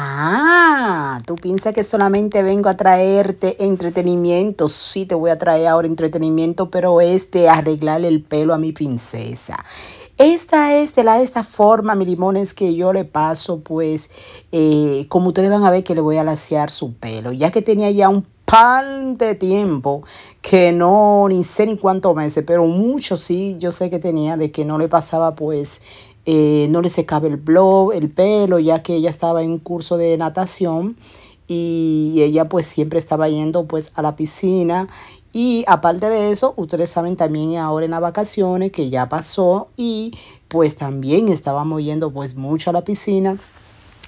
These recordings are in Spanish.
Ah, tú piensas que solamente vengo a traerte entretenimiento. Sí, te voy a traer ahora entretenimiento, pero este, arreglarle el pelo a mi princesa. Esta es de la esta forma, mi limones, que yo le paso, pues, eh, como ustedes van a ver que le voy a lasear su pelo, ya que tenía ya un pan de tiempo que no, ni sé ni cuántos meses, pero mucho sí, yo sé que tenía de que no le pasaba, pues, eh, no le secaba el, blog el pelo, ya que ella estaba en un curso de natación y ella pues siempre estaba yendo pues a la piscina y aparte de eso, ustedes saben también ahora en las vacaciones que ya pasó y pues también estábamos yendo pues mucho a la piscina.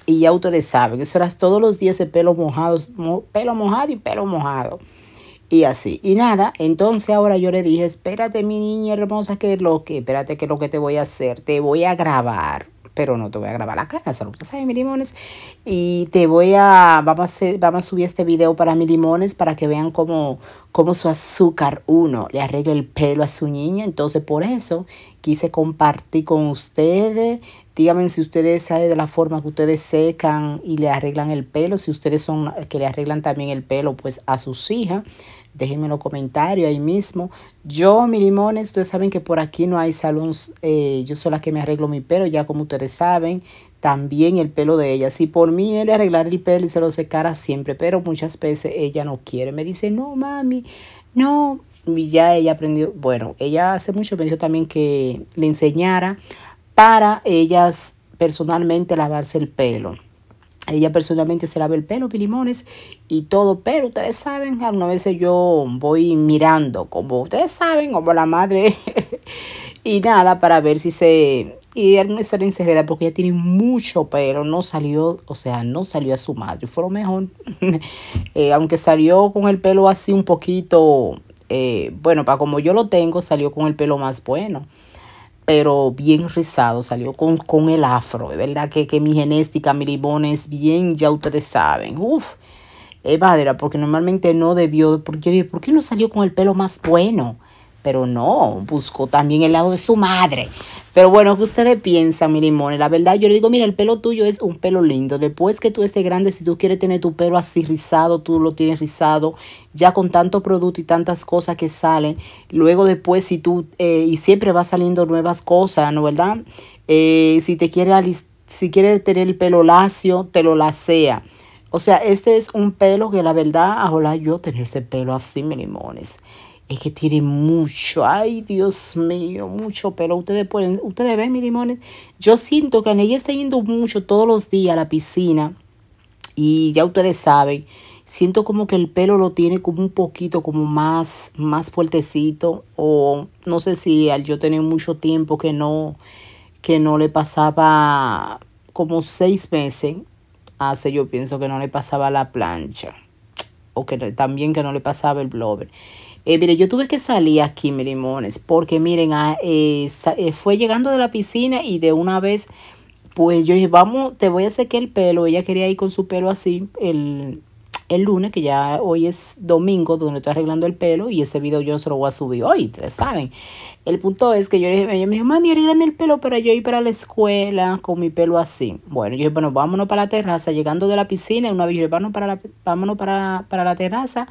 Y ya ustedes saben, eso era todos los días de pelo mojado, pelo mojado y pelo mojado y así. Y nada, entonces ahora yo le dije, espérate mi niña hermosa, que lo que, espérate que lo que te voy a hacer, te voy a grabar. Pero no te voy a grabar la cara, solo tú sabes mi limones. Y te voy a, vamos a, vamos a subir este video para mi limones para que vean cómo, cómo su azúcar uno le arregla el pelo a su niña. Entonces por eso quise compartir con ustedes. Díganme si ustedes saben de la forma que ustedes secan y le arreglan el pelo. Si ustedes son que le arreglan también el pelo pues a sus hijas. Déjenme en los comentarios ahí mismo. Yo, mi limones, ustedes saben que por aquí no hay salón. Eh, yo soy la que me arreglo mi pelo, ya como ustedes saben. También el pelo de ella. Si por mí él arreglar el pelo y se lo secara siempre, pero muchas veces ella no quiere. Me dice, no, mami, no, y ya ella aprendió, bueno, ella hace mucho me dijo también que le enseñara para ellas personalmente lavarse el pelo. Ella personalmente se lava el pelo, pilimones y todo, pero ustedes saben, algunas veces yo voy mirando, como ustedes saben, como la madre, y nada, para ver si se... Y él no le encerrada porque ella tiene mucho pelo, no salió, o sea, no salió a su madre, fue lo mejor. Eh, aunque salió con el pelo así un poquito eh, bueno, para como yo lo tengo, salió con el pelo más bueno, pero bien rizado, salió con, con el afro, es verdad que, mi genética, mi limón es bien, ya ustedes saben, uf, es porque normalmente no debió, porque yo dije, ¿por qué no salió con el pelo más bueno? Pero no, buscó también el lado de su madre. Pero bueno, que ustedes piensan, mi limones? La verdad, yo le digo, mira, el pelo tuyo es un pelo lindo. Después que tú estés grande, si tú quieres tener tu pelo así rizado, tú lo tienes rizado. Ya con tanto producto y tantas cosas que salen. Luego después, si tú, eh, y siempre va saliendo nuevas cosas, ¿no verdad? Eh, si te quiere si quiere tener el pelo lacio, te lo lacea. O sea, este es un pelo que la verdad, ahora yo tener ese pelo así, mi limones. Es que tiene mucho, ay Dios mío, mucho pelo. Ustedes pueden, ustedes ven mis limones. Yo siento que ella está yendo mucho todos los días a la piscina. Y ya ustedes saben, siento como que el pelo lo tiene como un poquito como más, más fuertecito. O no sé si al yo tener mucho tiempo que no, que no le pasaba como seis meses. Hace yo pienso que no le pasaba la plancha o que también que no le pasaba el blogger. Eh, mire, yo tuve que salir aquí, mi limones, porque miren, ah, eh, eh, fue llegando de la piscina y de una vez, pues yo dije, vamos, te voy a secar el pelo. Ella quería ir con su pelo así, el, el lunes, que ya hoy es domingo, donde estoy arreglando el pelo y ese video yo se lo voy a subir hoy, ustedes saben. El punto es que yo le dije, ella me dijo, mami, arreglame el pelo para yo ir para la escuela con mi pelo así. Bueno, yo dije, bueno, vámonos para la terraza, llegando de la piscina, una vez yo vámonos para la, vámonos para, para la terraza,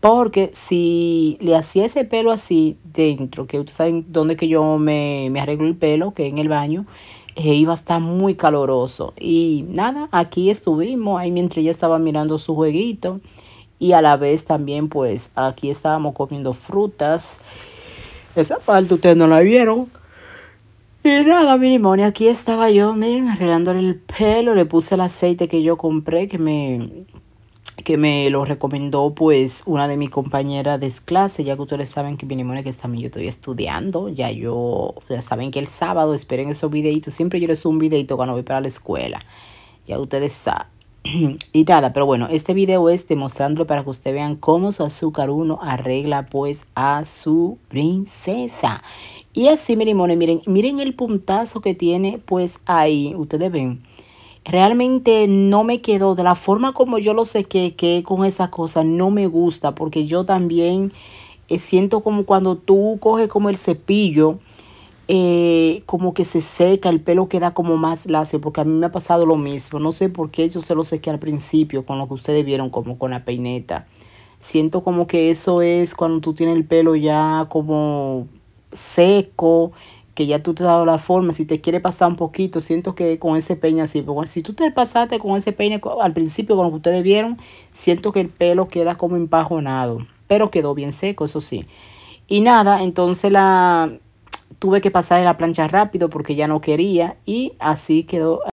porque si le hacía ese pelo así dentro, que ustedes saben dónde que yo me, me arreglo el pelo, que en el baño, eh, iba a estar muy caloroso. Y nada, aquí estuvimos, ahí mientras ella estaba mirando su jueguito. Y a la vez también, pues aquí estábamos comiendo frutas. Esa parte ustedes no la vieron. Y nada, mi limón, aquí estaba yo, miren, arreglándole el pelo, le puse el aceite que yo compré, que me, que me lo recomendó pues una de mis compañeras de clase, ya que ustedes saben que mi limón que también yo estoy estudiando, ya yo, ya saben que el sábado esperen esos videitos, siempre yo les subo un videito cuando voy para la escuela, ya ustedes saben. y nada, pero bueno, este video es demostrándolo para que ustedes vean cómo su azúcar uno arregla pues a su princesa. Y así, mi limón, miren, miren el puntazo que tiene pues ahí, ustedes ven realmente no me quedó de la forma como yo lo sé que, que con esas cosas no me gusta porque yo también eh, siento como cuando tú coges como el cepillo eh, como que se seca el pelo queda como más lacio porque a mí me ha pasado lo mismo no sé por qué yo se lo sequé al principio con lo que ustedes vieron como con la peineta siento como que eso es cuando tú tienes el pelo ya como seco que ya tú te has dado la forma, si te quiere pasar un poquito, siento que con ese peine así, si tú te pasaste con ese peine al principio, como que ustedes vieron, siento que el pelo queda como empajonado, pero quedó bien seco, eso sí. Y nada, entonces la tuve que pasar en la plancha rápido porque ya no quería y así quedó.